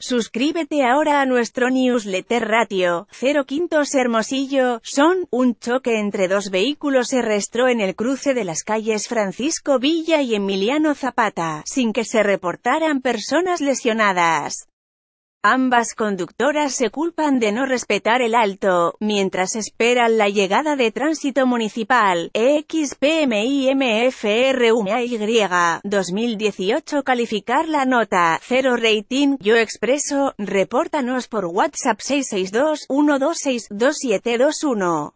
Suscríbete ahora a nuestro newsletter Ratio, Cero Quintos Hermosillo, son, un choque entre dos vehículos se restró en el cruce de las calles Francisco Villa y Emiliano Zapata, sin que se reportaran personas lesionadas. Ambas conductoras se culpan de no respetar el alto, mientras esperan la llegada de tránsito municipal, EXPMIMFRUMAY, 2018 calificar la nota, 0 rating, yo expreso, repórtanos por WhatsApp 662 126 2721